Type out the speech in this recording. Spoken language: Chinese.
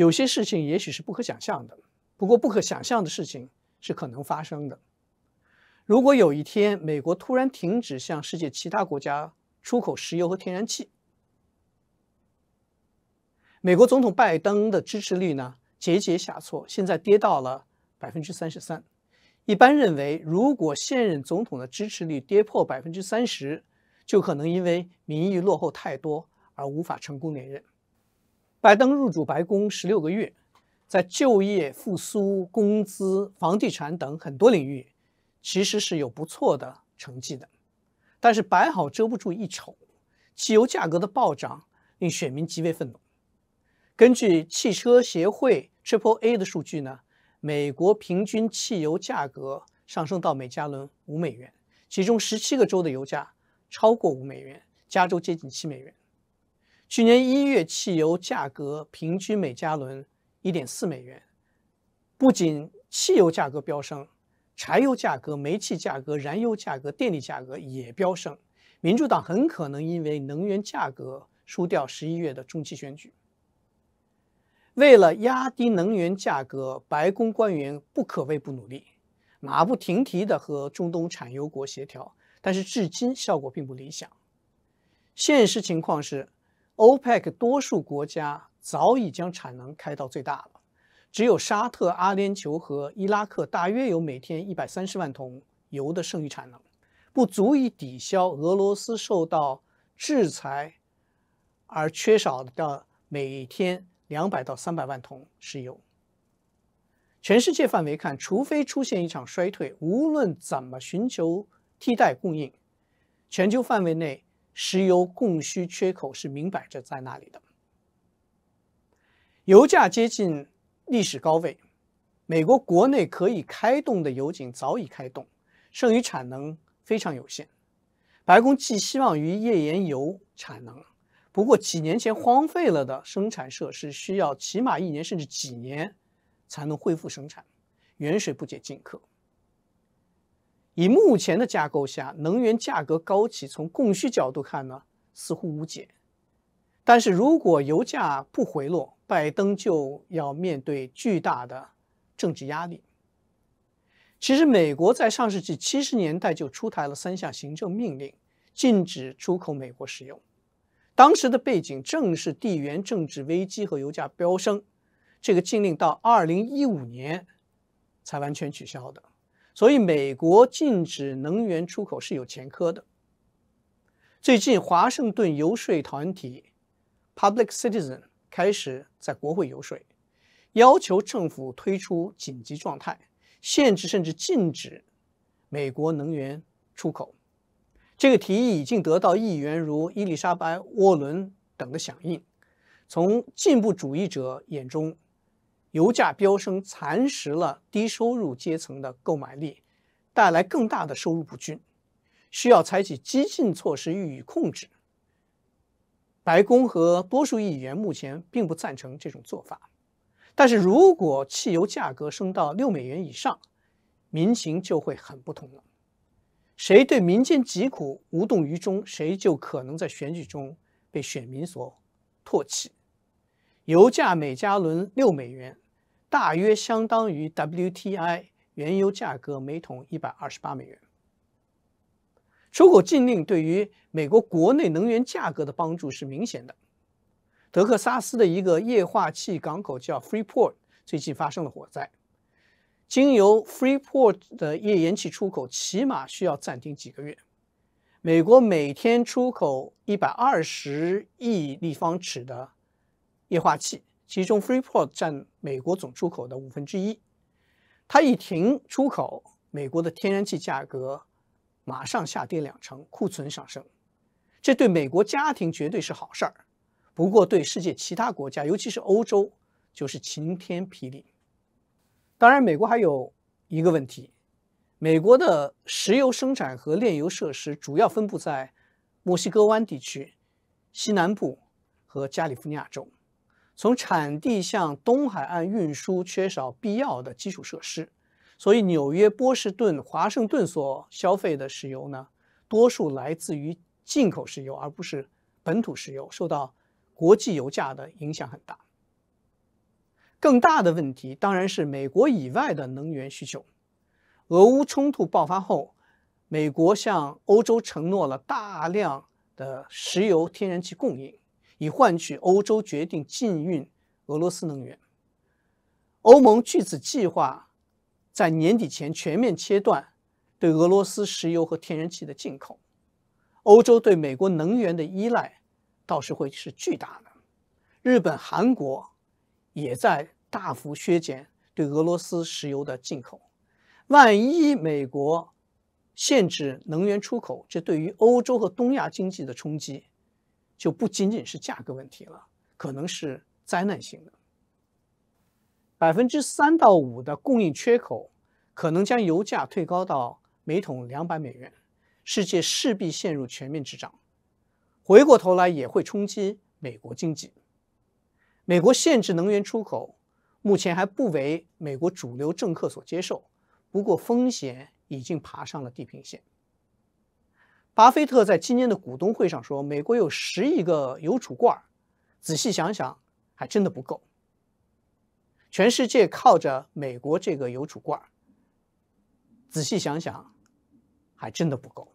有些事情也许是不可想象的，不过不可想象的事情是可能发生的。如果有一天美国突然停止向世界其他国家出口石油和天然气，美国总统拜登的支持率呢节节下挫，现在跌到了百分之三十三。一般认为，如果现任总统的支持率跌破百分之三十，就可能因为民意落后太多而无法成功连任。拜登入主白宫十六个月，在就业复苏、工资、房地产等很多领域，其实是有不错的成绩的。但是摆好遮不住一丑，汽油价格的暴涨令选民极为愤怒。根据汽车协会 （Triple A） 的数据呢，美国平均汽油价格上升到每加仑五美元，其中十七个州的油价超过五美元，加州接近七美元。去年一月，汽油价格平均每加仑一点四美元。不仅汽油价格飙升，柴油价格、煤气价格、燃油价格、电力价格也飙升。民主党很可能因为能源价格输掉十一月的中期选举。为了压低能源价格，白宫官员不可谓不努力，马不停蹄的和中东产油国协调，但是至今效果并不理想。现实情况是。欧 e 克多数国家早已将产能开到最大了，只有沙特、阿联酋和伊拉克大约有每天一百三十万桶油的剩余产能，不足以抵消俄罗斯受到制裁而缺少的每天两百到三百万桶石油。全世界范围看，除非出现一场衰退，无论怎么寻求替代供应，全球范围内。石油供需缺口是明摆着在那里的，油价接近历史高位，美国国内可以开动的油井早已开动，剩余产能非常有限。白宫寄希望于页岩油产能，不过几年前荒废了的生产设施需要起码一年甚至几年才能恢复生产，远水不解近渴。以目前的架构下，能源价格高企，从供需角度看呢，似乎无解。但是如果油价不回落，拜登就要面对巨大的政治压力。其实，美国在上世纪七十年代就出台了三项行政命令，禁止出口美国使用。当时的背景正是地缘政治危机和油价飙升。这个禁令到二零一五年才完全取消的。所以，美国禁止能源出口是有前科的。最近，华盛顿游说团体 Public Citizen 开始在国会游说，要求政府推出紧急状态，限制甚至禁止美国能源出口。这个提议已经得到议员如伊丽莎白·沃伦等的响应。从进步主义者眼中，油价飙升蚕食了低收入阶层的购买力，带来更大的收入不均，需要采取激进措施予以控制。白宫和多数议员目前并不赞成这种做法，但是如果汽油价格升到六美元以上，民情就会很不同了。谁对民间疾苦无动于衷，谁就可能在选举中被选民所唾弃。油价每加仑六美元，大约相当于 WTI 原油价格每桶一百二十八美元。出口禁令对于美国国内能源价格的帮助是明显的。德克萨斯的一个液化气港口叫 Freeport，最近发生了火灾，经由 Freeport 的页岩气出口起码需要暂停几个月。美国每天出口一百二十亿立方尺的。液化气，其中 Freeport 占美国总出口的五分之一。它一停出口，美国的天然气价格马上下跌两成，库存上升，这对美国家庭绝对是好事儿。不过对世界其他国家，尤其是欧洲，就是晴天霹雳。当然，美国还有一个问题：美国的石油生产和炼油设施主要分布在墨西哥湾地区、西南部和加利福尼亚州。从产地向东海岸运输缺少必要的基础设施，所以纽约、波士顿、华盛顿所消费的石油呢，多数来自于进口石油，而不是本土石油，受到国际油价的影响很大。更大的问题当然是美国以外的能源需求。俄乌冲突爆发后，美国向欧洲承诺了大量的石油、天然气供应。以换取欧洲决定禁运俄罗斯能源。欧盟据此计划，在年底前全面切断对俄罗斯石油和天然气的进口。欧洲对美国能源的依赖倒是会是巨大的。日本、韩国也在大幅削减对俄罗斯石油的进口。万一美国限制能源出口，这对于欧洲和东亚经济的冲击。就不仅仅是价格问题了，可能是灾难性的。百分之三到五的供应缺口，可能将油价推高到每桶两百美元，世界势必陷入全面滞涨。回过头来，也会冲击美国经济。美国限制能源出口，目前还不为美国主流政客所接受，不过风险已经爬上了地平线。巴菲特在今年的股东会上说：“美国有十亿个油储罐，仔细想想，还真的不够。全世界靠着美国这个油储罐，仔细想想，还真的不够。”